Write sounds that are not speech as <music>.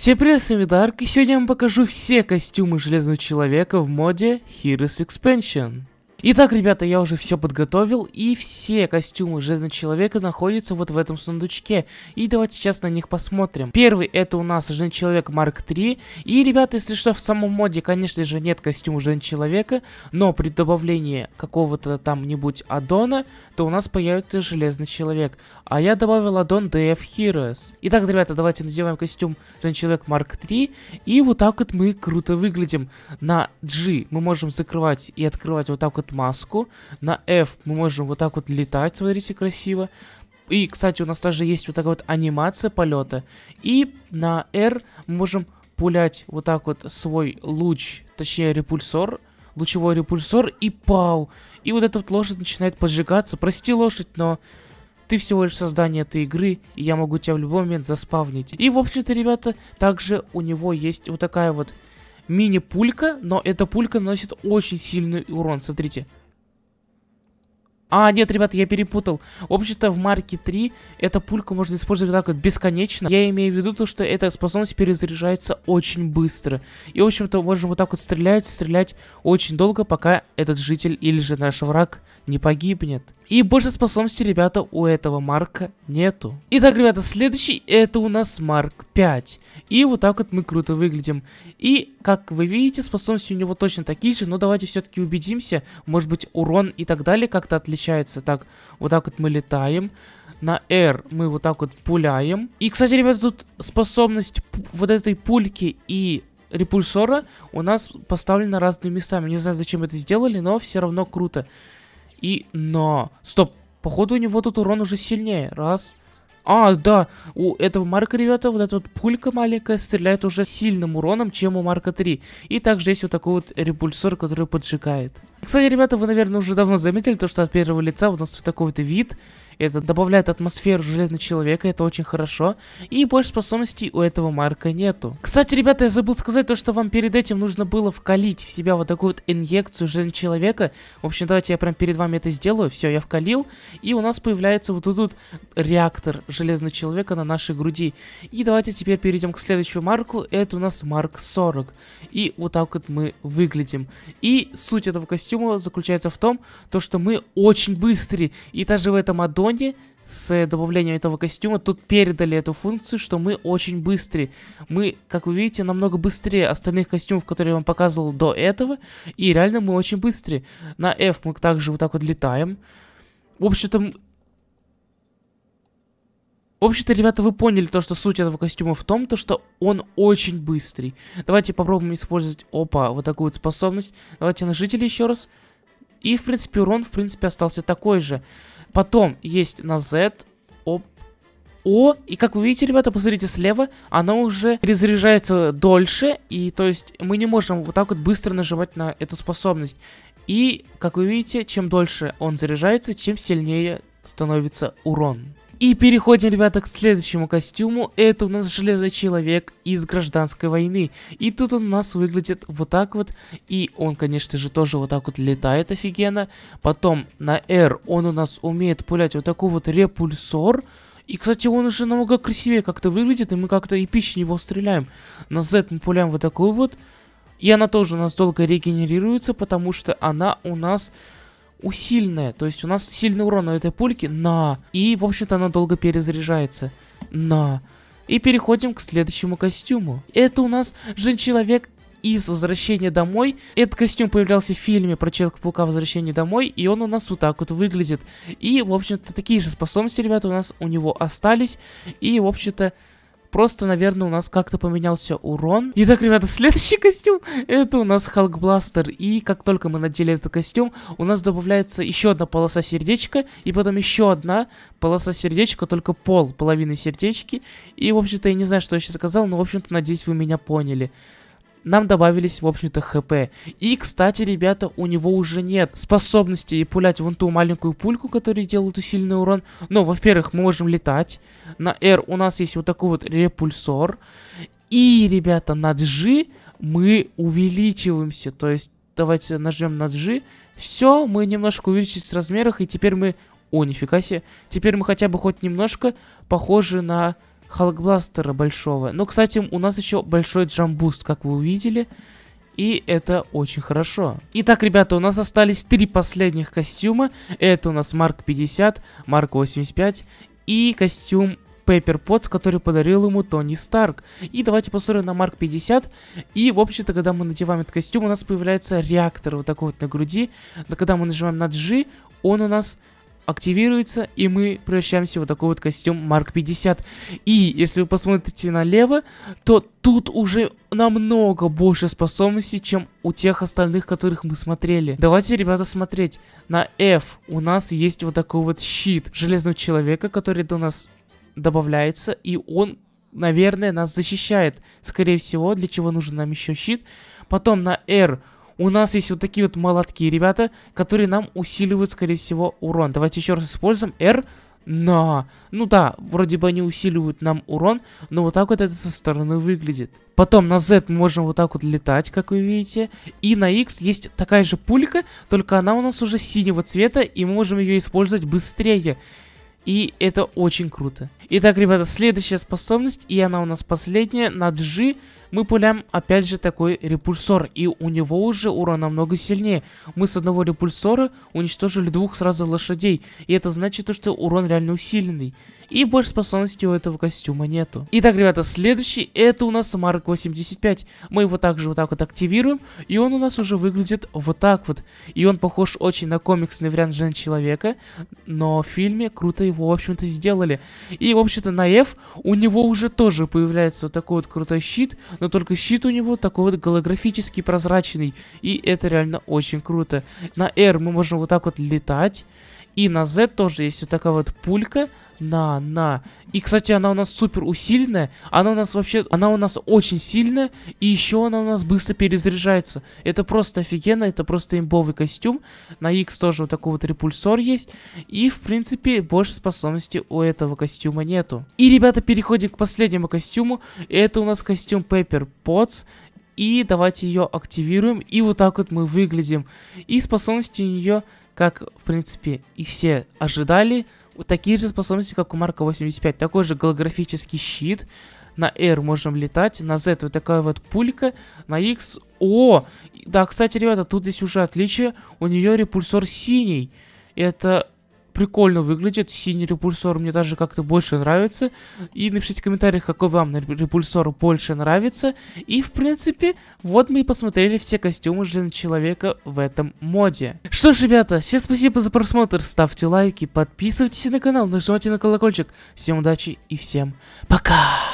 Все привет, с Дарк, и сегодня я вам покажу все костюмы Железного Человека в моде Heroes Expansion. Итак, ребята, я уже все подготовил, и все костюмы Железного Человека находятся вот в этом сундучке. И давайте сейчас на них посмотрим. Первый это у нас Железный Человек Марк 3. И, ребята, если что, в самом моде, конечно же, нет костюма Железного Человека, но при добавлении какого-то там-нибудь аддона, то у нас появится Железный Человек. А я добавил аддон DF Heroes. Итак, ребята, давайте надеваем костюм Железный Человек Марк 3, и вот так вот мы круто выглядим. На G мы можем закрывать и открывать вот так вот маску. На F мы можем вот так вот летать, смотрите, красиво. И, кстати, у нас даже есть вот такая вот анимация полета. И на R мы можем пулять вот так вот свой луч, точнее репульсор, лучевой репульсор и пау. И вот эта вот лошадь начинает поджигаться. Прости, лошадь, но ты всего лишь создание этой игры, и я могу тебя в любой момент заспавнить. И, в общем-то, ребята, также у него есть вот такая вот мини-пулька, но эта пулька наносит очень сильный урон, смотрите. А, нет, ребята, я перепутал. Общество в марке 3, эта пулька можно использовать так вот бесконечно. Я имею в виду то, что эта способность перезаряжается очень быстро. И, в общем-то, можем вот так вот стрелять, стрелять очень долго, пока этот житель или же наш враг не погибнет. И больше способностей, ребята, у этого марка нету. Итак, ребята, следующий это у нас марк 5. И вот так вот мы круто выглядим. И, как вы видите, способности у него точно такие же, но давайте все-таки убедимся. Может быть, урон и так далее как-то отличается отличается. Так, вот так вот мы летаем. На R мы вот так вот пуляем. И, кстати, ребята, тут способность вот этой пульки и репульсора у нас поставлена разными местами. Не знаю, зачем это сделали, но все равно круто. И, но... Стоп, походу у него тут урон уже сильнее. Раз, а, да, у этого Марка, ребята, вот эта вот пулька маленькая стреляет уже сильным уроном, чем у Марка 3. И также есть вот такой вот репульсор, который поджигает. Кстати, ребята, вы, наверное, уже давно заметили то, что от первого лица у нас такой вот вид это добавляет атмосферу Железного Человека, это очень хорошо. И больше способностей у этого марка нету. Кстати, ребята, я забыл сказать то, что вам перед этим нужно было вкалить в себя вот такую вот инъекцию Железного Человека. В общем, давайте я прям перед вами это сделаю. Все, я вкалил. И у нас появляется вот тут вот реактор Железного Человека на нашей груди. И давайте теперь перейдем к следующему марку. Это у нас марк 40. И вот так вот мы выглядим. И суть этого костюма заключается в том, то, что мы очень быстрые. И даже в этом аддоне моде с добавлением этого костюма тут передали эту функцию, что мы очень быстрые. Мы, как вы видите, намного быстрее остальных костюмов, которые я вам показывал до этого. И реально мы очень быстрые. На F мы также вот так вот летаем. В общем-то... В общем-то, ребята, вы поняли то, что суть этого костюма в том, то, что он очень быстрый. Давайте попробуем использовать, опа, вот такую вот способность. Давайте на жителей еще раз. И, в принципе, урон, в принципе, остался такой же. Потом есть на Z, оп, о, и как вы видите, ребята, посмотрите слева, она уже перезаряжается дольше, и то есть мы не можем вот так вот быстро нажимать на эту способность. И, как вы видите, чем дольше он заряжается, чем сильнее становится урон. И переходим, ребята, к следующему костюму. Это у нас Железный Человек из Гражданской войны. И тут он у нас выглядит вот так вот. И он, конечно же, тоже вот так вот летает офигенно. Потом на R он у нас умеет пулять вот такой вот репульсор. И, кстати, он уже намного красивее как-то выглядит, и мы как-то эпичнее его стреляем. На Z мы пуляем вот такой вот. И она тоже у нас долго регенерируется, потому что она у нас усиленная. То есть у нас сильный урон у этой пульки на... И, в общем-то, она долго перезаряжается. На... И переходим к следующему костюму. Это у нас Жен-Человек из Возвращения домой. Этот костюм появлялся в фильме про Человека-паука Возвращение домой, и он у нас вот так вот выглядит. И, в общем-то, такие же способности, ребята, у нас у него остались. И, в общем-то, Просто, наверное, у нас как-то поменялся урон. Итак, ребята, <laughs> следующий костюм, это у нас Халкбластер. И как только мы надели этот костюм, у нас добавляется еще одна полоса сердечка, и потом еще одна полоса сердечка, только пол половины сердечки. И, в общем-то, я не знаю, что я сейчас сказал, но, в общем-то, надеюсь, вы меня поняли нам добавились, в общем-то, хп. И, кстати, ребята, у него уже нет способности пулять вон ту маленькую пульку, которая делает усиленный урон. Но, во-первых, мы можем летать. На R у нас есть вот такой вот репульсор. И, ребята, на G мы увеличиваемся. То есть, давайте нажмем на G. Все, мы немножко увеличились в размерах, и теперь мы... О, нифига себе. Теперь мы хотя бы хоть немножко похожи на Халкбластера большого. Но, кстати, у нас еще большой джамбуст, как вы увидели. И это очень хорошо. Итак, ребята, у нас остались три последних костюма. Это у нас Марк 50, Марк 85 и костюм Пеппер Потс, который подарил ему Тони Старк. И давайте посмотрим на Марк 50. И, в общем-то, когда мы надеваем этот костюм, у нас появляется реактор вот такой вот на груди. Но когда мы нажимаем на G, он у нас активируется, и мы превращаемся в вот такой вот костюм Марк 50. И если вы посмотрите налево, то тут уже намного больше способностей, чем у тех остальных, которых мы смотрели. Давайте, ребята, смотреть. На F у нас есть вот такой вот щит железного человека, который до нас добавляется, и он наверное, нас защищает. Скорее всего, для чего нужен нам еще щит. Потом на R у нас есть вот такие вот молотки, ребята, которые нам усиливают, скорее всего, урон. Давайте еще раз используем R на... Ну да, вроде бы они усиливают нам урон, но вот так вот это со стороны выглядит. Потом на Z мы можем вот так вот летать, как вы видите. И на X есть такая же пулька, только она у нас уже синего цвета, и мы можем ее использовать быстрее. И это очень круто. Итак, ребята, следующая способность, и она у нас последняя, на G мы пуляем опять же такой репульсор, и у него уже урон намного сильнее. Мы с одного репульсора уничтожили двух сразу лошадей, и это значит, что урон реально усиленный. И больше способностей у этого костюма нету. Итак, ребята, следующий это у нас Марк 85. Мы его также вот так вот активируем, и он у нас уже выглядит вот так вот. И он похож очень на комиксный вариант Жен-Человека, но в фильме круто его, в общем-то, сделали. И, в общем-то, на F у него уже тоже появляется вот такой вот крутой щит, но только щит у него такой вот голографический, прозрачный, и это реально очень круто. На R мы можем вот так вот летать, и на Z тоже есть вот такая вот пулька. На, на. И, кстати, она у нас супер усиленная. Она у нас вообще, она у нас очень сильная. И еще она у нас быстро перезаряжается. Это просто офигенно. Это просто имбовый костюм. На X тоже вот такой вот репульсор есть. И, в принципе, больше способностей у этого костюма нету. И, ребята, переходим к последнему костюму. Это у нас костюм Pepper Potts. И давайте ее активируем. И вот так вот мы выглядим. И способности у нее как, в принципе, и все ожидали, вот такие же способности, как у Марка 85. Такой же голографический щит. На R можем летать, на Z вот такая вот пулька, на X... О! Да, кстати, ребята, тут есть уже отличие. У нее репульсор синий. Это прикольно выглядит. Синий репульсор мне даже как-то больше нравится. И напишите в комментариях, какой вам репульсор больше нравится. И, в принципе, вот мы и посмотрели все костюмы Жены-Человека в этом моде. Что ж, ребята, всем спасибо за просмотр. Ставьте лайки, подписывайтесь на канал, нажимайте на колокольчик. Всем удачи и всем пока!